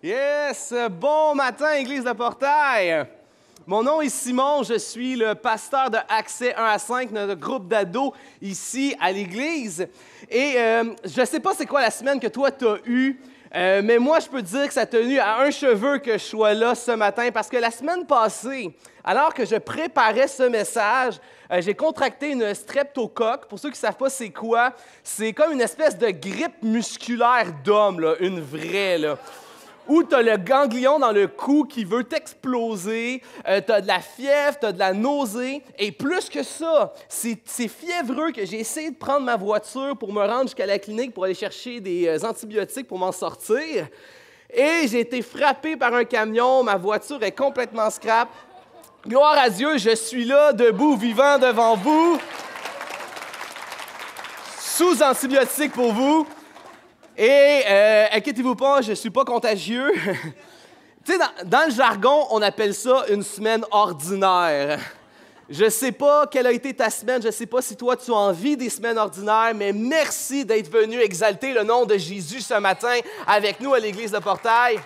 Yes! Bon matin, Église de Portail! Mon nom est Simon, je suis le pasteur de Accès 1 à 5, notre groupe d'ados ici à l'Église. Et euh, je ne sais pas c'est quoi la semaine que toi, tu as eue, euh, mais moi, je peux te dire que ça a tenu à un cheveu que je sois là ce matin parce que la semaine passée, alors que je préparais ce message, euh, j'ai contracté une streptocoque. Pour ceux qui ne savent pas c'est quoi, c'est comme une espèce de grippe musculaire d'homme, une vraie. Là ou tu le ganglion dans le cou qui veut t'exploser, euh, t'as de la fièvre, tu de la nausée. Et plus que ça, c'est fiévreux que j'ai essayé de prendre ma voiture pour me rendre jusqu'à la clinique pour aller chercher des euh, antibiotiques pour m'en sortir. Et j'ai été frappé par un camion, ma voiture est complètement scrap. Gloire à Dieu, je suis là, debout, vivant devant vous, sous antibiotiques pour vous. Et euh, inquiétez-vous pas, je suis pas contagieux. tu sais, dans, le jargon, on appelle ça une semaine ordinaire. Je sais pas quelle a été ta semaine, je ne sais pas si toi tu as envie des semaines ordinaires, mais merci d'être venu exalter le nom de Jésus ce matin avec nous à l'église de Portail.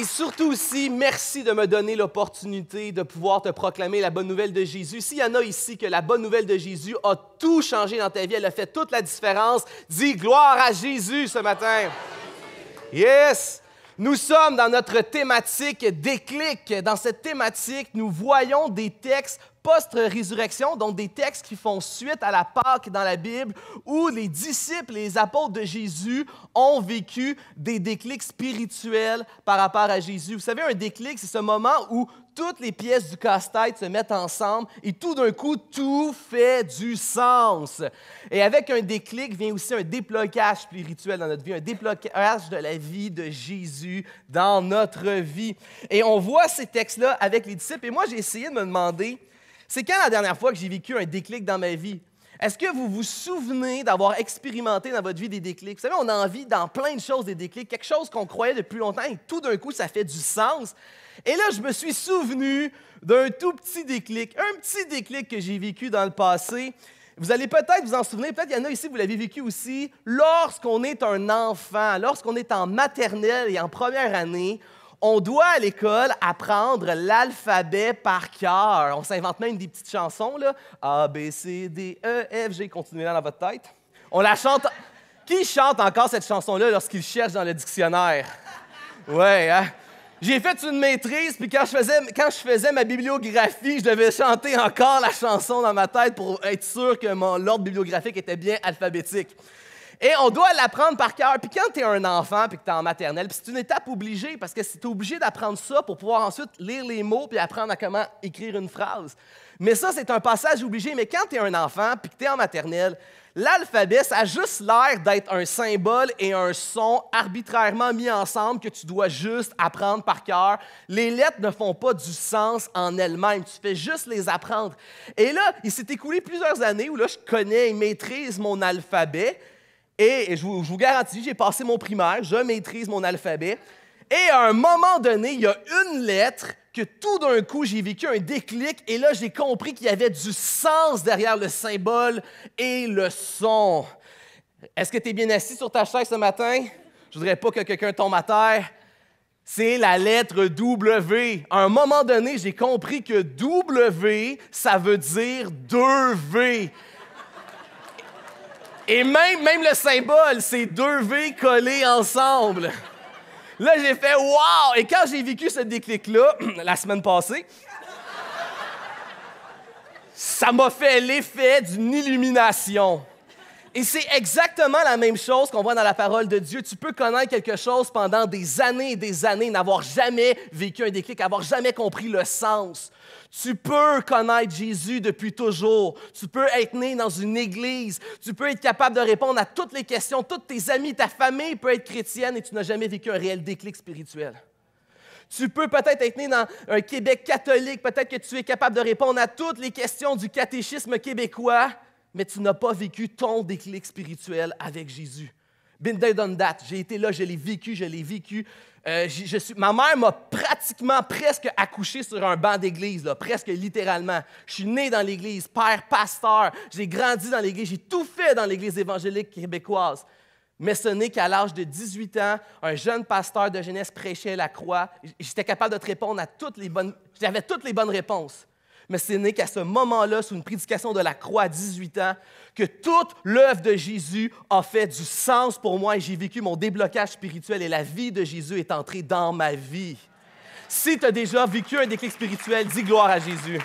Et surtout aussi, merci de me donner l'opportunité de pouvoir te proclamer la bonne nouvelle de Jésus. S'il y en a ici que la bonne nouvelle de Jésus a tout changé dans ta vie, elle a fait toute la différence, dis gloire à Jésus ce matin. Yes! Nous sommes dans notre thématique déclic. Dans cette thématique, nous voyons des textes post-résurrection, donc des textes qui font suite à la Pâque dans la Bible, où les disciples, les apôtres de Jésus ont vécu des déclics spirituels par rapport à Jésus. Vous savez, un déclic, c'est ce moment où toutes les pièces du casse-tête se mettent ensemble et tout d'un coup, tout fait du sens. Et avec un déclic vient aussi un déblocage spirituel dans notre vie, un déblocage de la vie de Jésus dans notre vie. Et on voit ces textes-là avec les disciples. Et moi, j'ai essayé de me demander, c'est quand la dernière fois que j'ai vécu un déclic dans ma vie? Est-ce que vous vous souvenez d'avoir expérimenté dans votre vie des déclics? Vous savez, on a envie dans plein de choses des déclics, quelque chose qu'on croyait depuis longtemps et tout d'un coup, ça fait du sens. Et là, je me suis souvenu d'un tout petit déclic, un petit déclic que j'ai vécu dans le passé. Vous allez peut-être vous en souvenir, peut-être il y en a ici, vous l'avez vécu aussi. Lorsqu'on est un enfant, lorsqu'on est en maternelle et en première année, on doit à l'école apprendre l'alphabet par cœur. On s'invente même des petites chansons, là. A, B, C, D, E, F, G. continuez là dans votre tête. On la chante. Qui chante encore cette chanson-là lorsqu'il cherche dans le dictionnaire? Ouais, hein? J'ai fait une maîtrise, puis quand je, faisais, quand je faisais ma bibliographie, je devais chanter encore la chanson dans ma tête pour être sûr que mon ordre bibliographique était bien alphabétique. Et on doit l'apprendre par cœur. Puis quand tu es un enfant, puis que tu es en maternelle, c'est une étape obligée, parce que c'est obligé d'apprendre ça pour pouvoir ensuite lire les mots, puis apprendre à comment écrire une phrase. Mais ça, c'est un passage obligé. Mais quand tu es un enfant, puis que tu es en maternelle, l'alphabet, ça a juste l'air d'être un symbole et un son arbitrairement mis ensemble que tu dois juste apprendre par cœur. Les lettres ne font pas du sens en elles-mêmes. Tu fais juste les apprendre. Et là, il s'est écoulé plusieurs années où là, je connais et maîtrise mon alphabet. Et je vous, garantis, j'ai passé mon primaire, je maîtrise mon alphabet. Et à un moment donné, il y a une lettre que tout d'un coup, j'ai vécu un déclic et là, j'ai compris qu'il y avait du sens derrière le symbole et le son. Est-ce que tu es bien assis sur ta chaise ce matin? Je voudrais pas que quelqu'un tombe à terre. C'est la lettre W. À un moment donné, j'ai compris que W, ça veut dire deux V. Et même, le symbole, c'est deux V collés ensemble. Là, j'ai fait Wow! Et quand j'ai vécu ce déclic-là, la semaine passée, ça m'a fait l'effet d'une illumination. Et c'est exactement la même chose qu'on voit dans la parole de Dieu. Tu peux connaître quelque chose pendant des années et des années, n'avoir jamais vécu un déclic, n'avoir jamais compris le sens. Tu peux connaître Jésus depuis toujours. Tu peux être né dans une église. Tu peux être capable de répondre à toutes les questions. Toutes tes amis, ta famille peut être chrétienne et tu n'as jamais vécu un réel déclic spirituel. Tu peux peut-être être né dans un Québec catholique. Peut-être que tu es capable de répondre à toutes les questions du catéchisme québécois mais tu n'as pas vécu ton déclic spirituel avec Jésus. Binday don't dat. J'ai été là, je l'ai vécu, je l'ai vécu. Euh, ma mère m'a pratiquement presque accouché sur un banc d'église, presque littéralement. Je suis né dans l'église, père pasteur, j'ai grandi dans l'église, j'ai tout fait dans l'église évangélique québécoise. Mais ce n'est qu'à l'âge de 18 ans, un jeune pasteur de jeunesse prêchait la croix. J'étais capable de te répondre à toutes les bonnes... J'avais toutes les bonnes réponses mais ce n'est qu'à ce moment-là, sous une prédication de la croix à 18 ans, que toute l'œuvre de Jésus a fait du sens pour moi et j'ai vécu mon déblocage spirituel et la vie de Jésus est entrée dans ma vie. Si tu as déjà vécu un déclic spirituel, dis gloire à Jésus.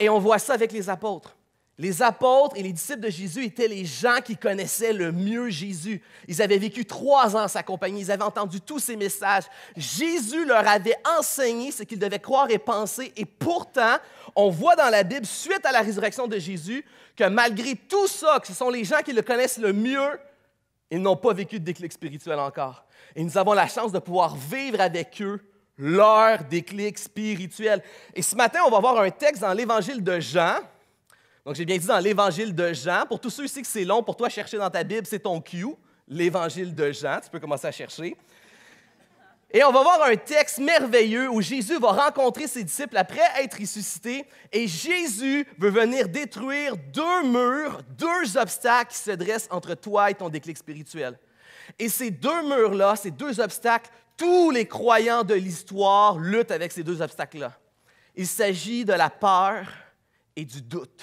Et on voit ça avec les apôtres. Les apôtres et les disciples de Jésus étaient les gens qui connaissaient le mieux Jésus. Ils avaient vécu trois ans en sa compagnie, ils avaient entendu tous ses messages. Jésus leur avait enseigné ce qu'ils devaient croire et penser. Et pourtant, on voit dans la Bible, suite à la résurrection de Jésus, que malgré tout ça, que ce sont les gens qui le connaissent le mieux, ils n'ont pas vécu de déclic spirituel encore. Et nous avons la chance de pouvoir vivre avec eux leur déclic spirituel. Et ce matin, on va voir un texte dans l'Évangile de Jean donc, j'ai bien dit dans l'Évangile de Jean. Pour tous ceux ici que c'est long, pour toi, chercher dans ta Bible, c'est ton Q, L'Évangile de Jean, tu peux commencer à chercher. Et on va voir un texte merveilleux où Jésus va rencontrer ses disciples après être ressuscité et Jésus veut venir détruire deux murs, deux obstacles qui se dressent entre toi et ton déclic spirituel. Et ces deux murs-là, ces deux obstacles, tous les croyants de l'histoire luttent avec ces deux obstacles-là. Il s'agit de la peur et du doute.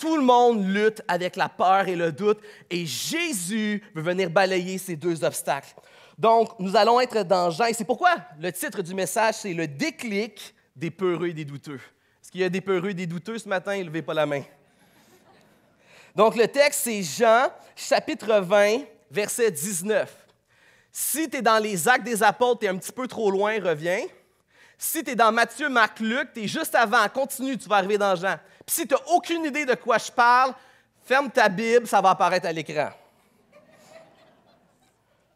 Tout le monde lutte avec la peur et le doute et Jésus veut venir balayer ces deux obstacles. Donc, nous allons être dans Jean et c'est pourquoi le titre du message, c'est le déclic des peureux et des douteux. Est-ce qu'il y a des peureux et des douteux ce matin? Ne levez pas la main. Donc, le texte, c'est Jean, chapitre 20, verset 19. Si tu es dans les actes des apôtres, tu es un petit peu trop loin, reviens. Si tu es dans Matthieu, Marc, Luc, tu es juste avant, continue, tu vas arriver dans Jean. Puis si tu n'as aucune idée de quoi je parle, ferme ta Bible, ça va apparaître à l'écran.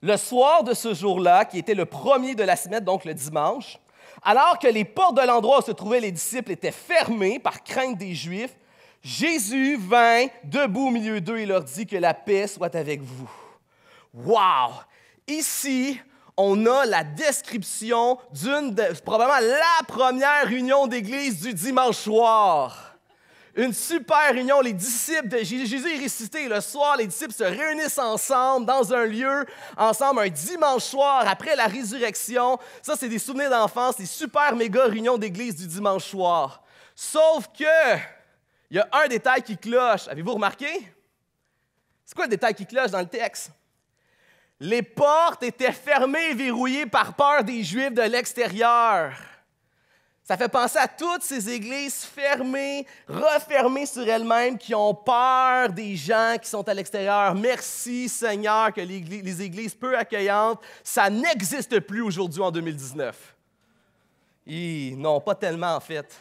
Le soir de ce jour-là, qui était le premier de la semaine, donc le dimanche, alors que les portes de l'endroit où se trouvaient les disciples étaient fermées par crainte des Juifs, Jésus vint debout au milieu d'eux et leur dit que la paix soit avec vous. Wow! Ici, on a la description d'une, probablement la première réunion d'église du dimanche soir une super réunion, Les disciples de Jésus est ressuscité. Le soir, les disciples se réunissent ensemble dans un lieu, ensemble un dimanche soir après la résurrection. Ça, c'est des souvenirs d'enfance, des super méga réunions d'église du dimanche soir. Sauf que, il y a un détail qui cloche. Avez-vous remarqué? C'est quoi le détail qui cloche dans le texte? Les portes étaient fermées et verrouillées par peur des Juifs de l'extérieur. Ça fait penser à toutes ces églises fermées, refermées sur elles-mêmes, qui ont peur des gens qui sont à l'extérieur. Merci Seigneur que les églises peu accueillantes, ça n'existe plus aujourd'hui en 2019. Et non, pas tellement en fait.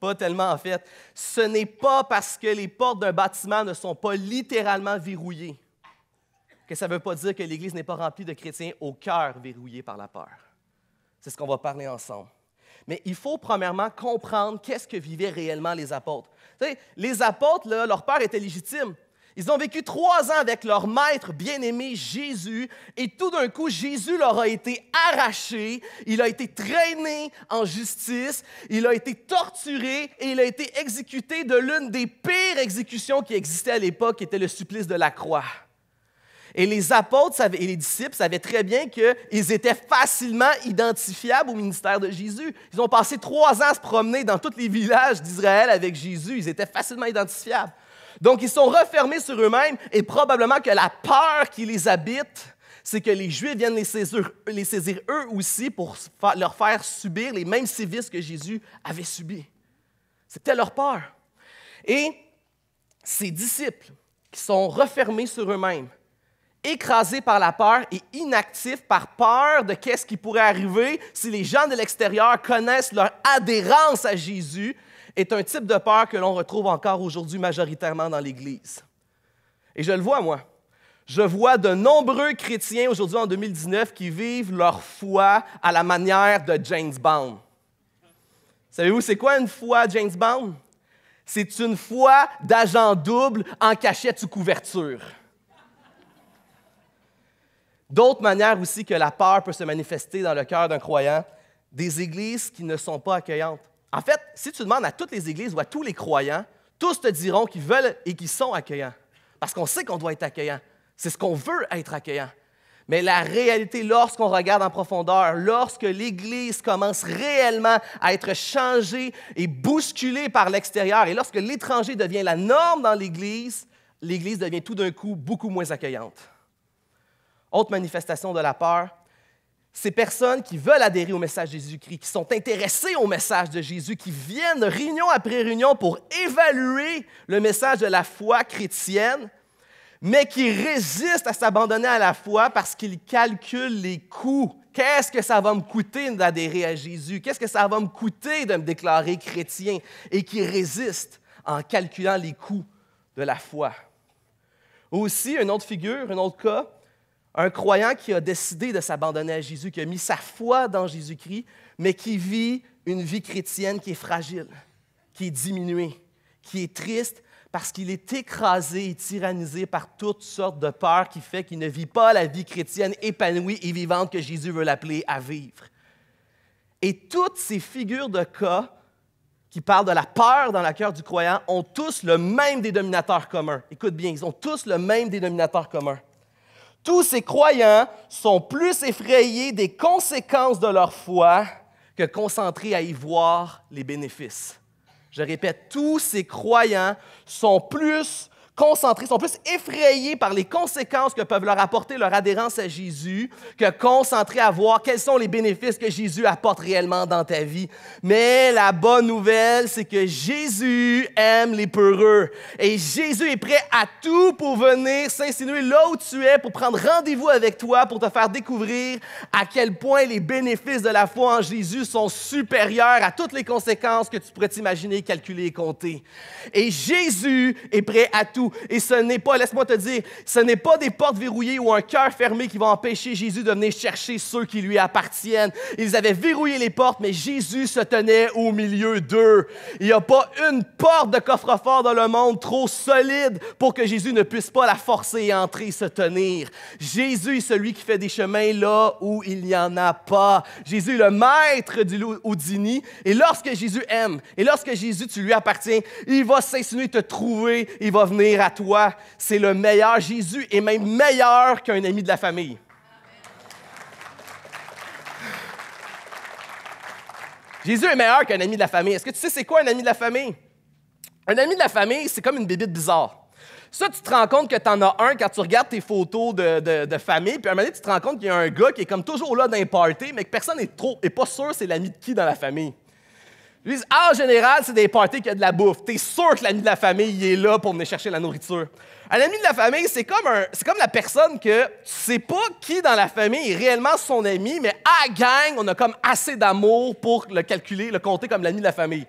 Pas tellement en fait. Ce n'est pas parce que les portes d'un bâtiment ne sont pas littéralement verrouillées que ça ne veut pas dire que l'Église n'est pas remplie de chrétiens au cœur verrouillé par la peur. C'est ce qu'on va parler ensemble. Mais il faut premièrement comprendre qu'est-ce que vivaient réellement les apôtres. les apôtres, leur peur était légitime. Ils ont vécu trois ans avec leur maître bien-aimé Jésus et tout d'un coup, Jésus leur a été arraché, il a été traîné en justice, il a été torturé et il a été exécuté de l'une des pires exécutions qui existaient à l'époque, qui était le supplice de la croix. Et les apôtres et les disciples savaient très bien qu'ils étaient facilement identifiables au ministère de Jésus. Ils ont passé trois ans à se promener dans tous les villages d'Israël avec Jésus. Ils étaient facilement identifiables. Donc, ils sont refermés sur eux-mêmes et probablement que la peur qui les habite, c'est que les Juifs viennent les saisir, les saisir eux aussi pour leur faire subir les mêmes sévices que Jésus avait subis. C'était leur peur. Et ces disciples qui sont refermés sur eux-mêmes, écrasé par la peur et inactif par peur de qu'est-ce qui pourrait arriver si les gens de l'extérieur connaissent leur adhérence à Jésus, est un type de peur que l'on retrouve encore aujourd'hui majoritairement dans l'Église. Et je le vois, moi. Je vois de nombreux chrétiens aujourd'hui en 2019 qui vivent leur foi à la manière de James Bond. Savez-vous, c'est quoi une foi James Bond? C'est une foi d'agent double en cachette ou couverture. D'autres manières aussi que la peur peut se manifester dans le cœur d'un croyant, des églises qui ne sont pas accueillantes. En fait, si tu demandes à toutes les églises ou à tous les croyants, tous te diront qu'ils veulent et qu'ils sont accueillants. Parce qu'on sait qu'on doit être accueillant. C'est ce qu'on veut être accueillant. Mais la réalité, lorsqu'on regarde en profondeur, lorsque l'Église commence réellement à être changée et bousculée par l'extérieur, et lorsque l'étranger devient la norme dans l'Église, l'Église devient tout d'un coup beaucoup moins accueillante. Autre manifestation de la peur, ces personnes qui veulent adhérer au message de Jésus-Christ, qui sont intéressées au message de Jésus, qui viennent réunion après réunion pour évaluer le message de la foi chrétienne, mais qui résistent à s'abandonner à la foi parce qu'ils calculent les coûts. Qu'est-ce que ça va me coûter d'adhérer à Jésus? Qu'est-ce que ça va me coûter de me déclarer chrétien? Et qui résistent en calculant les coûts de la foi. Aussi, une autre figure, un autre cas, un croyant qui a décidé de s'abandonner à Jésus, qui a mis sa foi dans Jésus-Christ, mais qui vit une vie chrétienne qui est fragile, qui est diminuée, qui est triste parce qu'il est écrasé et tyrannisé par toutes sortes de peurs qui fait qu'il ne vit pas la vie chrétienne épanouie et vivante que Jésus veut l'appeler à vivre. Et toutes ces figures de cas qui parlent de la peur dans le cœur du croyant ont tous le même dénominateur commun. Écoute bien, ils ont tous le même dénominateur commun. Tous ces croyants sont plus effrayés des conséquences de leur foi que concentrés à y voir les bénéfices. Je répète, tous ces croyants sont plus concentrés, sont plus effrayés par les conséquences que peuvent leur apporter leur adhérence à Jésus que concentrés à voir quels sont les bénéfices que Jésus apporte réellement dans ta vie. Mais la bonne nouvelle, c'est que Jésus aime les peureux et Jésus est prêt à tout pour venir s'insinuer là où tu es, pour prendre rendez-vous avec toi, pour te faire découvrir à quel point les bénéfices de la foi en Jésus sont supérieurs à toutes les conséquences que tu pourrais t'imaginer, calculer et compter. Et Jésus est prêt à tout et ce n'est pas, laisse-moi te dire, ce n'est pas des portes verrouillées ou un cœur fermé qui vont empêcher Jésus de venir chercher ceux qui lui appartiennent. Ils avaient verrouillé les portes, mais Jésus se tenait au milieu d'eux. Il n'y a pas une porte de coffre-fort dans le monde trop solide pour que Jésus ne puisse pas la forcer à entrer et se tenir. Jésus est celui qui fait des chemins là où il n'y en a pas. Jésus est le maître du Houdini. Et lorsque Jésus aime, et lorsque Jésus, tu lui appartiens, il va s'insinuer, te trouver, il va venir à toi, c'est le meilleur. Jésus est même meilleur qu'un ami de la famille. Jésus est meilleur qu'un ami de la famille. Est-ce que tu sais c'est quoi un ami de la famille? Un ami de la famille, c'est comme une bébite bizarre. Ça, tu te rends compte que tu en as un quand tu regardes tes photos de, famille, puis à un moment donné, tu te rends compte qu'il y a un gars qui est comme toujours là dans mais que personne n'est trop, pas sûr c'est l'ami de qui dans la famille. Lui en général, c'est des parties qui a de la bouffe. T'es sûr que l'ami de la famille il est là pour venir chercher la nourriture. Un ami de la famille, c'est comme, un, c'est comme la personne que tu sais pas qui dans la famille est réellement son ami, mais à la gang, on a comme assez d'amour pour le calculer, le compter comme l'ami de la famille.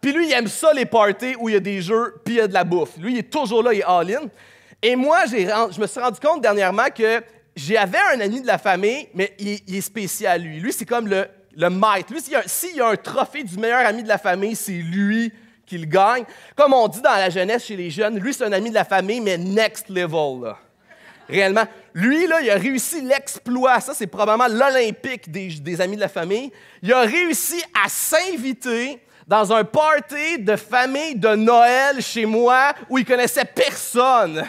Puis lui, il aime ça les parties où il y a des jeux, puis il y a de la bouffe. Lui, il est toujours là, il est all-in. Et moi, j'ai, je me suis rendu compte dernièrement que j'avais un ami de la famille, mais il est spécial, lui. Lui, c'est comme le le maître. Lui, s'il y, a un trophée du meilleur ami de la famille, c'est lui qui le gagne. Comme on dit dans la jeunesse chez les jeunes, lui, c'est un ami de la famille, mais next level. Réellement. Lui, là, il a réussi l'exploit. Ça, c'est probablement l'Olympique des, amis de la famille. Il a réussi à s'inviter dans un party de famille de Noël chez moi où il connaissait personne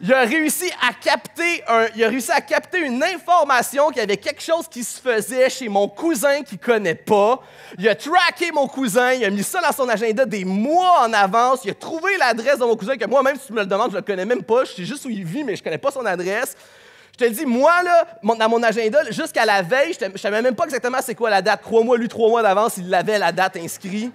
il a réussi à capter, un, réussi à capter une information qu'il y avait quelque chose qui se faisait chez mon cousin qu'il connaît pas. Il a traqué mon cousin, il a mis ça dans son agenda des mois en avance. Il a trouvé l'adresse de mon cousin que moi-même, si tu me le demandes, je le connais même pas. Je sais juste où il vit, mais je connais pas son adresse. Je te le dis, moi, là, dans mon agenda, jusqu'à la veille, je ne savais même pas exactement c'est quoi la date. Trois mois, lui, trois mois d'avance, il l'avait la date inscrite.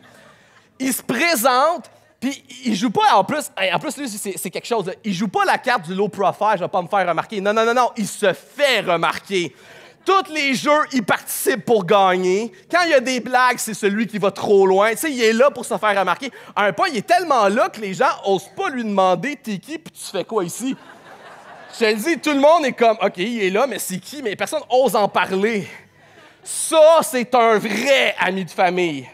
Il se présente, puis il joue pas, en plus, en plus lui, c'est quelque chose. Il joue pas la carte du low profile, je vais pas me faire remarquer. Non, non, non, non, il se fait remarquer. Tous les jeux, il participe pour gagner. Quand il y a des blagues, c'est celui qui va trop loin. Tu sais, il est là pour se faire remarquer. un point, il est tellement là que les gens osent pas lui demander T'es qui, puis tu fais quoi ici Je te le dis, tout le monde est comme OK, il est là, mais c'est qui Mais personne ose en parler. Ça, c'est un vrai ami de famille.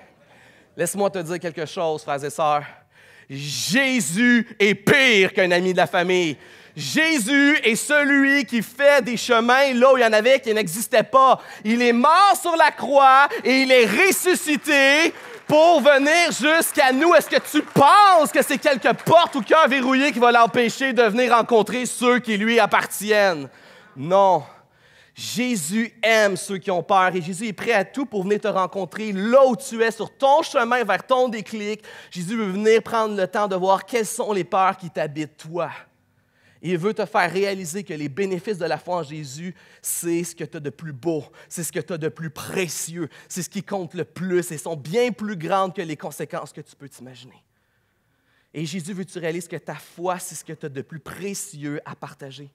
Laisse-moi te dire quelque chose, frère et Jésus est pire qu'un ami de la famille. Jésus est celui qui fait des chemins là où il y en avait qui n'existaient pas. Il est mort sur la croix et il est ressuscité pour venir jusqu'à nous. Est-ce que tu penses que c'est quelque porte ou cœur verrouillé qui va l'empêcher de venir rencontrer ceux qui lui appartiennent? Non. Jésus aime ceux qui ont peur et Jésus est prêt à tout pour venir te rencontrer là où tu es, sur ton chemin vers ton déclic. Jésus veut venir prendre le temps de voir quelles sont les peurs qui t'habitent toi. il veut te faire réaliser que les bénéfices de la foi en Jésus, c'est ce que tu as de plus beau, c'est ce que tu as de plus précieux, c'est ce qui compte le plus et sont bien plus grandes que les conséquences que tu peux t'imaginer. Et Jésus veut que tu réalises que ta foi, c'est ce que tu as de plus précieux à partager.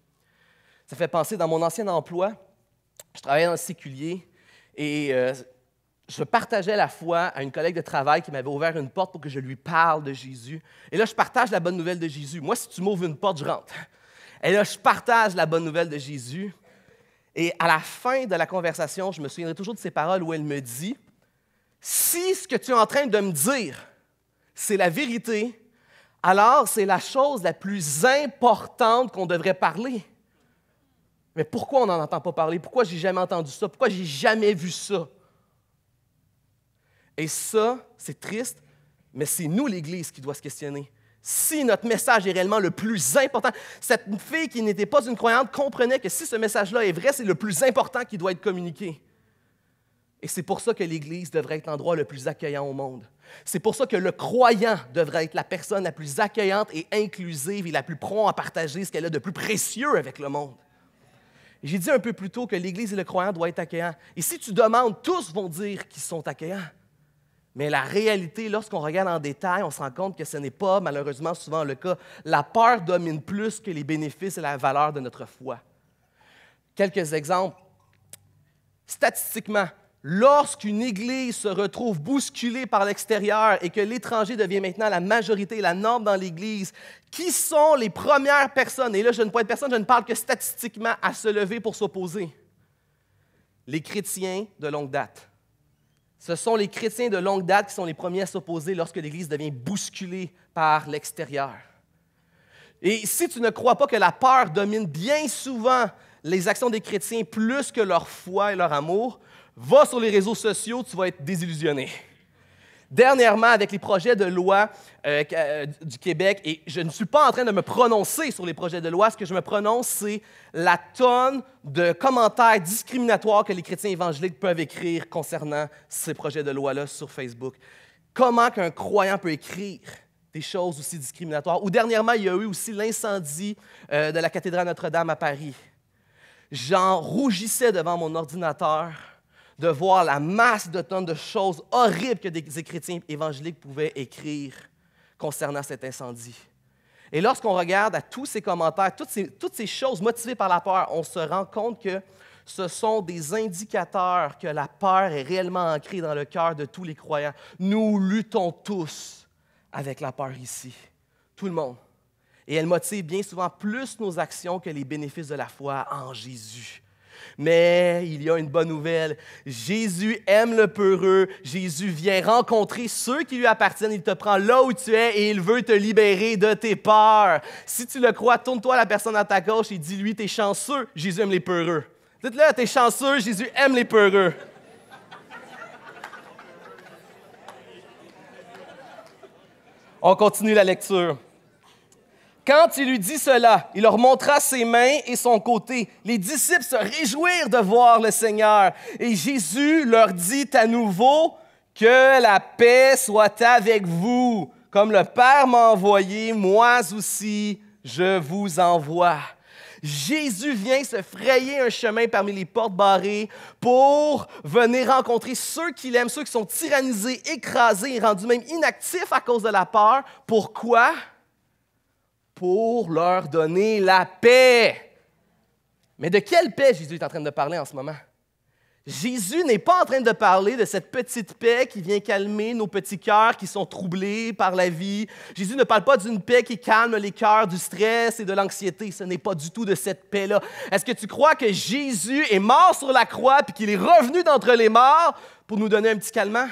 Ça fait penser dans mon ancien emploi, je travaillais dans le séculier et euh, je partageais la foi à une collègue de travail qui m'avait ouvert une porte pour que je lui parle de Jésus. Et là, je partage la bonne nouvelle de Jésus. Moi, si tu m'ouvres une porte, je rentre. Et là, je partage la bonne nouvelle de Jésus. Et à la fin de la conversation, je me souviendrai toujours de ces paroles où elle me dit, si ce que tu es en train de me dire, c'est la vérité, alors c'est la chose la plus importante qu'on devrait parler. Mais pourquoi on n'en entend pas parler? Pourquoi j'ai jamais entendu ça? Pourquoi j'ai jamais vu ça? Et ça, c'est triste, mais c'est nous, l'Église, qui doit se questionner. Si notre message est réellement le plus important, cette fille qui n'était pas une croyante comprenait que si ce message-là est vrai, c'est le plus important qui doit être communiqué. Et c'est pour ça que l'Église devrait être l'endroit le plus accueillant au monde. C'est pour ça que le croyant devrait être la personne la plus accueillante et inclusive et la plus prompt à partager ce qu'elle a de plus précieux avec le monde. J'ai dit un peu plus tôt que l'Église et le croyant doivent être accueillants. Et si tu demandes, tous vont dire qu'ils sont accueillants. Mais la réalité, lorsqu'on regarde en détail, on se rend compte que ce n'est pas malheureusement souvent le cas. La peur domine plus que les bénéfices et la valeur de notre foi. Quelques exemples. Statistiquement, Lorsqu'une Église se retrouve bousculée par l'extérieur et que l'étranger devient maintenant la majorité, la norme dans l'Église, qui sont les premières personnes, et là je ne parle personne, je ne parle que statistiquement, à se lever pour s'opposer? Les chrétiens de longue date. Ce sont les chrétiens de longue date qui sont les premiers à s'opposer lorsque l'Église devient bousculée par l'extérieur. Et si tu ne crois pas que la peur domine bien souvent les actions des chrétiens plus que leur foi et leur amour, va sur les réseaux sociaux, tu vas être désillusionné. Dernièrement, avec les projets de loi euh, euh, du Québec, et je ne suis pas en train de me prononcer sur les projets de loi, ce que je me prononce, c'est la tonne de commentaires discriminatoires que les chrétiens évangéliques peuvent écrire concernant ces projets de loi-là sur Facebook. Comment qu'un croyant peut écrire des choses aussi discriminatoires. Ou dernièrement, il y a eu aussi l'incendie euh, de la cathédrale Notre-Dame à Paris j'en rougissais devant mon ordinateur de voir la masse de tonnes de choses horribles que des chrétiens évangéliques pouvaient écrire concernant cet incendie. Et lorsqu'on regarde à tous ces commentaires, toutes ces, toutes ces choses motivées par la peur, on se rend compte que ce sont des indicateurs que la peur est réellement ancrée dans le cœur de tous les croyants. Nous luttons tous avec la peur ici, tout le monde. Et elle motive bien souvent plus nos actions que les bénéfices de la foi en Jésus. Mais il y a une bonne nouvelle. Jésus aime le peureux. Jésus vient rencontrer ceux qui lui appartiennent. Il te prend là où tu es et il veut te libérer de tes peurs. Si tu le crois, tourne-toi la personne à ta gauche et dis-lui, t'es chanceux, Jésus aime les peureux. Dites-le, t'es chanceux, Jésus aime les peureux. On continue la lecture. Quand il lui dit cela, il leur montra ses mains et son côté. Les disciples se réjouirent de voir le Seigneur. Et Jésus leur dit à nouveau, Que la paix soit avec vous. Comme le Père m'a envoyé, moi aussi je vous envoie. Jésus vient se frayer un chemin parmi les portes barrées pour venir rencontrer ceux qu'il aime, ceux qui sont tyrannisés, écrasés et rendus même inactifs à cause de la peur. Pourquoi? pour leur donner la paix. Mais de quelle paix Jésus est en train de parler en ce moment? Jésus n'est pas en train de parler de cette petite paix qui vient calmer nos petits cœurs qui sont troublés par la vie. Jésus ne parle pas d'une paix qui calme les cœurs du stress et de l'anxiété. Ce n'est pas du tout de cette paix-là. Est-ce que tu crois que Jésus est mort sur la croix et qu'il est revenu d'entre les morts pour nous donner un petit calmant?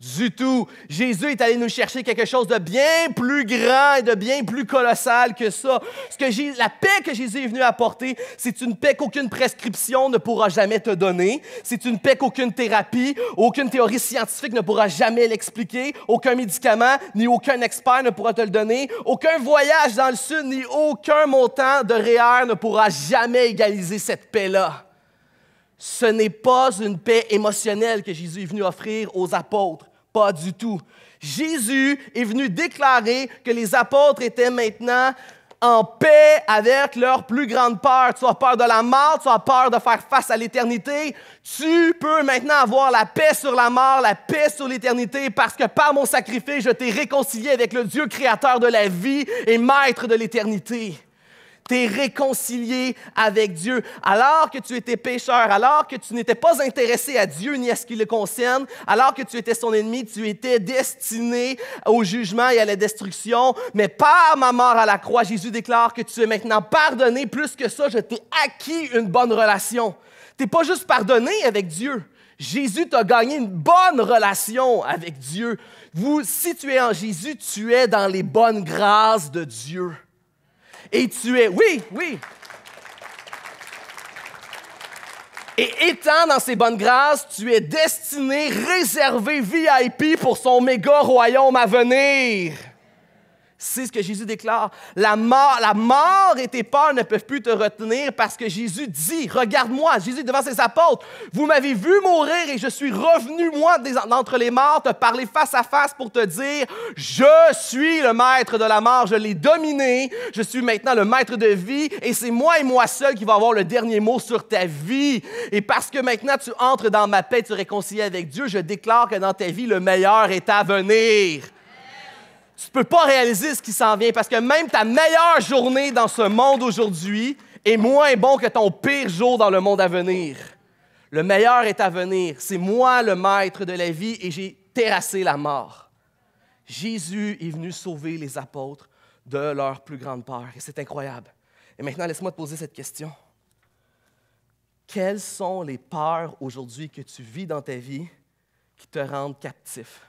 du tout. Jésus est allé nous chercher quelque chose de bien plus grand et de bien plus colossal que ça. Ce que la paix que Jésus est venu apporter, c'est une paix qu'aucune prescription ne pourra jamais te donner. C'est une paix qu'aucune thérapie, aucune théorie scientifique ne pourra jamais l'expliquer. Aucun médicament, ni aucun expert ne pourra te le donner. Aucun voyage dans le sud, ni aucun montant de REER e ne pourra jamais égaliser cette paix-là. Ce n'est pas une paix émotionnelle que Jésus est venu offrir aux apôtres, pas du tout. Jésus est venu déclarer que les apôtres étaient maintenant en paix avec leur plus grande peur. Tu as peur de la mort, tu as peur de faire face à l'éternité. Tu peux maintenant avoir la paix sur la mort, la paix sur l'éternité, parce que par mon sacrifice, je t'ai réconcilié avec le Dieu créateur de la vie et maître de l'éternité t'es réconcilié avec Dieu. Alors que tu étais pécheur, alors que tu n'étais pas intéressé à Dieu ni à ce qui le concerne, alors que tu étais son ennemi, tu étais destiné au jugement et à la destruction. Mais par ma mort à la croix, Jésus déclare que tu es maintenant pardonné. Plus que ça, je t'ai acquis une bonne relation. Tu n'es pas juste pardonné avec Dieu. Jésus t'a gagné une bonne relation avec Dieu. Vous, si tu es en Jésus, tu es dans les bonnes grâces de Dieu et tu es. Oui, oui. Et étant dans ses bonnes grâces, tu es destiné, réservé VIP pour son méga royaume à venir. C'est ce que Jésus déclare. La mort, la mort et tes peurs ne peuvent plus te retenir parce que Jésus dit, regarde-moi, Jésus devant ses apôtres, vous m'avez vu mourir et je suis revenu, moi, d'entre les morts, te parler face à face pour te dire, je suis le maître de la mort, je l'ai dominé, je suis maintenant le maître de vie et c'est moi et moi seul qui va avoir le dernier mot sur ta vie. Et parce que maintenant tu entres dans ma paix, tu réconcilies avec Dieu, je déclare que dans ta vie, le meilleur est à venir tu peux pas réaliser ce qui s'en vient parce que même ta meilleure journée dans ce monde aujourd'hui est moins bon que ton pire jour dans le monde à venir. Le meilleur est à venir. C'est moi le maître de la vie et j'ai terrassé la mort. Jésus est venu sauver les apôtres de leur plus grande peur et c'est incroyable. Et maintenant, laisse-moi te poser cette question. Quelles sont les peurs aujourd'hui que tu vis dans ta vie qui te rendent captif?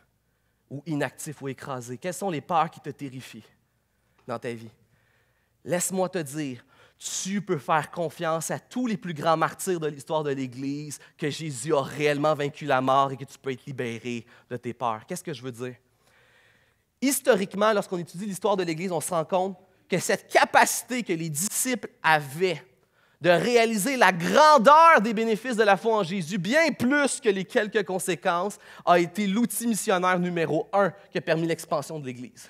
ou inactif ou écrasé? Quelles sont les peurs qui te terrifient dans ta vie? Laisse-moi te dire, tu peux faire confiance à tous les plus grands martyrs de l'histoire de l'Église que Jésus a réellement vaincu la mort et que tu peux être libéré de tes peurs. Qu'est-ce que je veux dire? Historiquement, lorsqu'on étudie l'histoire de l'Église, on se rend compte que cette capacité que les disciples avaient de réaliser la grandeur des bénéfices de la foi en Jésus, bien plus que les quelques conséquences, a été l'outil missionnaire numéro un qui a permis l'expansion de l'Église.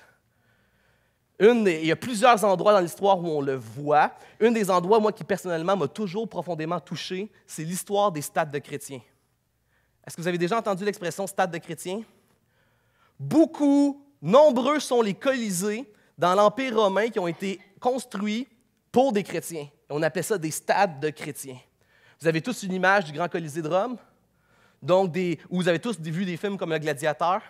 Une il y a plusieurs endroits dans l'histoire où on le voit. Un des endroits, moi, qui personnellement m'a toujours profondément touché, c'est l'histoire des stades de chrétiens. Est-ce que vous avez déjà entendu l'expression stade de chrétiens? Beaucoup, nombreux sont les colisées dans l'Empire romain qui ont été construits pour des chrétiens. On appelait ça des stades de chrétiens. Vous avez tous une image du Grand Colisée de Rome, donc où vous avez tous vu des films comme Le Gladiateur.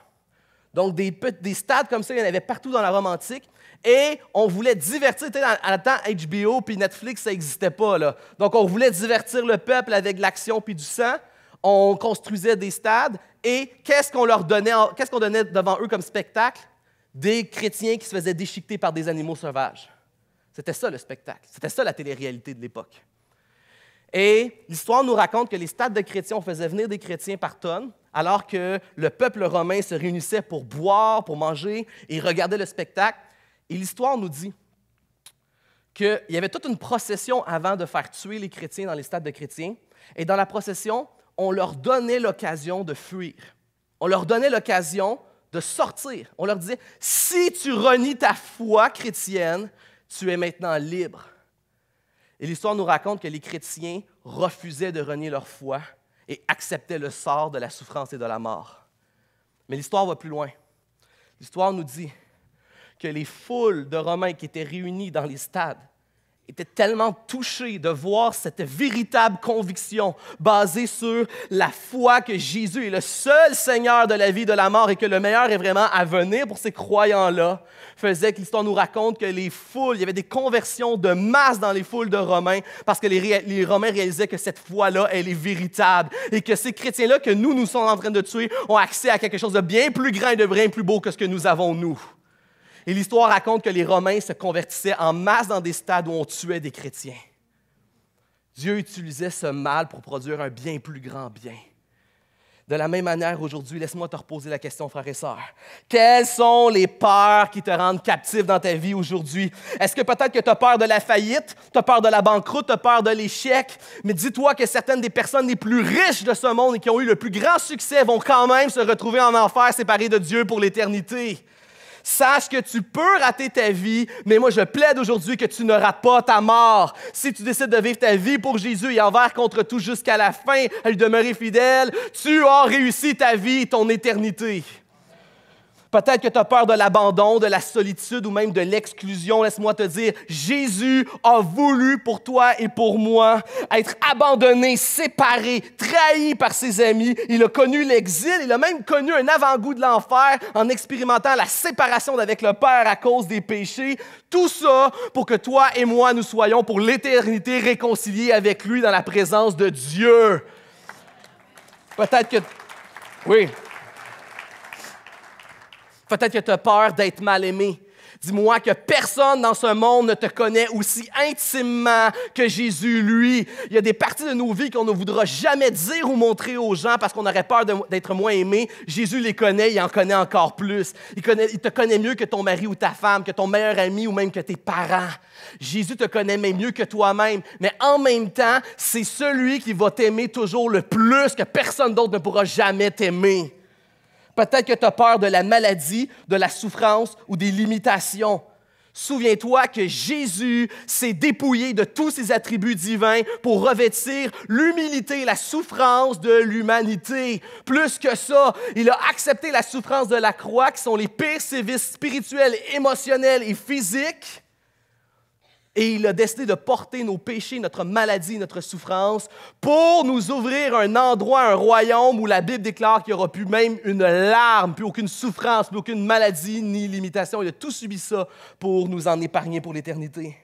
Donc, des, stades comme ça, il y en avait partout dans la Rome antique. Et on voulait divertir. À temps, HBO puis Netflix, ça n'existait pas. Donc, on voulait divertir le peuple avec l'action puis du sang. On construisait des stades. Et qu'est-ce qu'on leur donnait, qu'est-ce qu'on donnait devant eux comme spectacle? Des chrétiens qui se faisaient déchiqueter par des animaux sauvages. C'était ça le spectacle. C'était ça la télé-réalité de l'époque. Et l'histoire nous raconte que les stades de chrétiens, faisaient venir des chrétiens par tonnes, alors que le peuple romain se réunissait pour boire, pour manger et regarder le spectacle. Et l'histoire nous dit qu'il y avait toute une procession avant de faire tuer les chrétiens dans les stades de chrétiens. Et dans la procession, on leur donnait l'occasion de fuir. On leur donnait l'occasion de sortir. On leur disait, si tu renies ta foi chrétienne, tu es maintenant libre. Et l'histoire nous raconte que les chrétiens refusaient de renier leur foi et acceptaient le sort de la souffrance et de la mort. Mais l'histoire va plus loin. L'histoire nous dit que les foules de Romains qui étaient réunies dans les stades était tellement touché de voir cette véritable conviction basée sur la foi que Jésus est le seul Seigneur de la vie, de la mort et que le meilleur est vraiment à venir pour ces croyants-là, faisait que l'histoire nous raconte que les foules, il y avait des conversions de masse dans les foules de Romains parce que les, les Romains réalisaient que cette foi-là, elle est véritable et que ces chrétiens-là que nous, nous sommes en train de tuer ont accès à quelque chose de bien plus grand et de bien plus beau que ce que nous avons, nous. Et l'histoire raconte que les Romains se convertissaient en masse dans des stades où on tuait des chrétiens. Dieu utilisait ce mal pour produire un bien plus grand bien. De la même manière, aujourd'hui, laisse-moi te reposer la question, frères et sœurs. Quelles sont les peurs qui te rendent captif dans ta vie aujourd'hui? Est-ce que peut-être que tu as peur de la faillite, tu as peur de la banqueroute, tu as peur de l'échec? Mais dis-toi que certaines des personnes les plus riches de ce monde et qui ont eu le plus grand succès vont quand même se retrouver en enfer séparés de Dieu pour l'éternité. Sache que tu peux rater ta vie, mais moi je plaide aujourd'hui que tu ne rates pas ta mort. Si tu décides de vivre ta vie pour Jésus et envers contre tout jusqu'à la fin, à lui demeurer fidèle, tu as réussi ta vie, et ton éternité. Peut-être que tu as peur de l'abandon, de la solitude ou même de l'exclusion. Laisse-moi te dire, Jésus a voulu pour toi et pour moi être abandonné, séparé, trahi par ses amis. Il a connu l'exil, il a même connu un avant-goût de l'enfer en expérimentant la séparation d'avec le Père à cause des péchés. Tout ça pour que toi et moi, nous soyons pour l'éternité réconciliés avec lui dans la présence de Dieu. Peut-être que... Oui, Peut-être que tu as peur d'être mal aimé. Dis-moi que personne dans ce monde ne te connaît aussi intimement que Jésus, lui. Il y a des parties de nos vies qu'on ne voudra jamais dire ou montrer aux gens parce qu'on aurait peur d'être moins aimé. Jésus les connaît, il en connaît encore plus. Il, te connaît mieux que ton mari ou ta femme, que ton meilleur ami ou même que tes parents. Jésus te connaît même mieux que toi-même. Mais en même temps, c'est celui qui va t'aimer toujours le plus que personne d'autre ne pourra jamais t'aimer. Peut-être que tu as peur de la maladie, de la souffrance ou des limitations. Souviens-toi que Jésus s'est dépouillé de tous ses attributs divins pour revêtir l'humilité, la souffrance de l'humanité. Plus que ça, il a accepté la souffrance de la croix, qui sont les pires sévices spirituels, émotionnels et physiques, et il a décidé de porter nos péchés, notre maladie, notre souffrance, pour nous ouvrir un endroit, un royaume où la Bible déclare qu'il n'y aura plus même une larme, plus aucune souffrance, plus aucune maladie ni limitation. Il a tout subi ça pour nous en épargner pour l'éternité.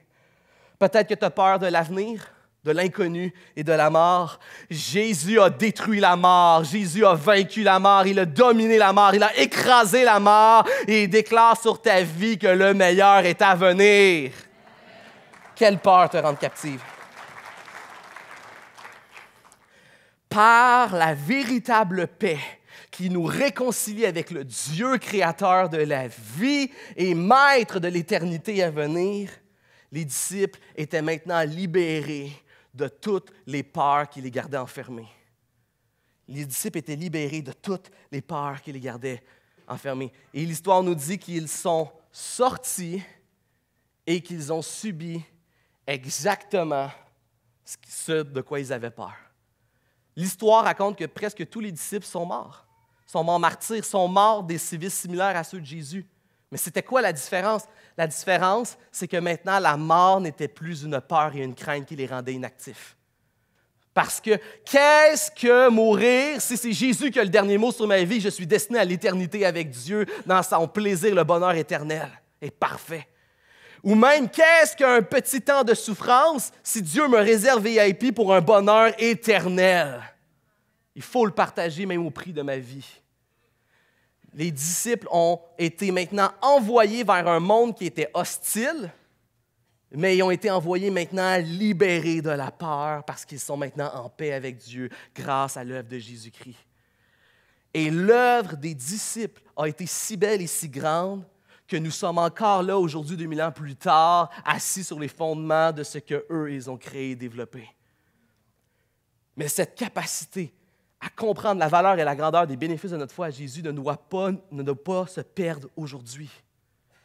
Peut-être que tu as peur de l'avenir, de l'inconnu et de la mort. Jésus a détruit la mort. Jésus a vaincu la mort. Il a dominé la mort. Il a écrasé la mort. Et il déclare sur ta vie que le meilleur est à venir. Quelle peur te rendre captive. Par la véritable paix qui nous réconcilie avec le Dieu créateur de la vie et maître de l'éternité à venir, les disciples étaient maintenant libérés de toutes les peurs qui les gardaient enfermés. Les disciples étaient libérés de toutes les peurs qui les gardaient enfermés. Et l'histoire nous dit qu'ils sont sortis et qu'ils ont subi exactement ce de quoi ils avaient peur. L'histoire raconte que presque tous les disciples sont morts, sont morts martyrs, sont morts des civils similaires à ceux de Jésus. Mais c'était quoi la différence? La différence, c'est que maintenant, la mort n'était plus une peur et une crainte qui les rendait inactifs. Parce que qu'est-ce que mourir si c'est Jésus qui a le dernier mot sur ma vie? Je suis destiné à l'éternité avec Dieu dans son plaisir, le bonheur éternel et parfait. Ou même, qu'est-ce qu'un petit temps de souffrance si Dieu me réserve VIP pour un bonheur éternel? Il faut le partager même au prix de ma vie. Les disciples ont été maintenant envoyés vers un monde qui était hostile, mais ils ont été envoyés maintenant libérés de la peur parce qu'ils sont maintenant en paix avec Dieu grâce à l'œuvre de Jésus-Christ. Et l'œuvre des disciples a été si belle et si grande que nous sommes encore là aujourd'hui, 2000 ans plus tard, assis sur les fondements de ce qu'eux, ils ont créé et développé. Mais cette capacité à comprendre la valeur et la grandeur des bénéfices de notre foi à Jésus ne doit pas, ne doit pas se perdre aujourd'hui.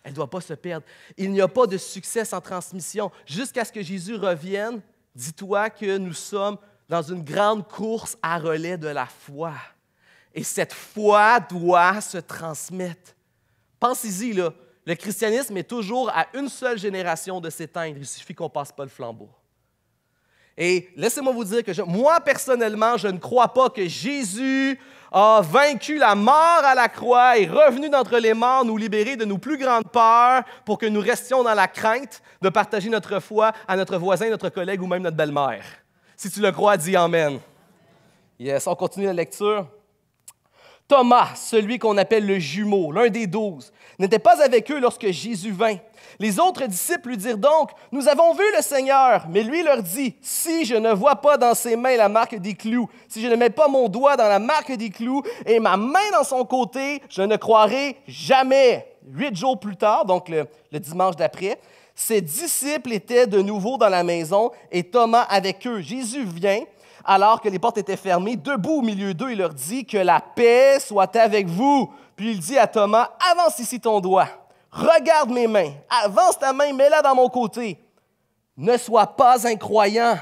Elle ne doit pas se perdre. Il n'y a pas de succès sans transmission. Jusqu'à ce que Jésus revienne, dis-toi que nous sommes dans une grande course à relais de la foi. Et cette foi doit se transmettre. Pensez-y, là. Le christianisme est toujours à une seule génération de s'éteindre. Il suffit qu'on ne passe pas le flambeau. Et laissez-moi vous dire que moi, personnellement, je ne crois pas que Jésus a vaincu la mort à la croix et revenu d'entre les morts, nous libérer de nos plus grandes peurs pour que nous restions dans la crainte de partager notre foi à notre voisin, notre collègue ou même notre belle-mère. Si tu le crois, dis Amen. Yes, on continue la lecture. Thomas, celui qu'on appelle le jumeau, l'un des douze, n'était pas avec eux lorsque Jésus vint. Les autres disciples lui dirent donc, Nous avons vu le Seigneur, mais lui leur dit, Si je ne vois pas dans ses mains la marque des clous, si je ne mets pas mon doigt dans la marque des clous et ma main dans son côté, je ne croirai jamais. Huit jours plus tard, donc le, dimanche d'après, ses disciples étaient de nouveau dans la maison et Thomas avec eux. Jésus vient, alors que les portes étaient fermées, debout au milieu d'eux, il leur dit que la paix soit avec vous. Puis il dit à Thomas, avance ici ton doigt, regarde mes mains, avance ta main, mets-la dans mon côté. Ne sois pas un croyant,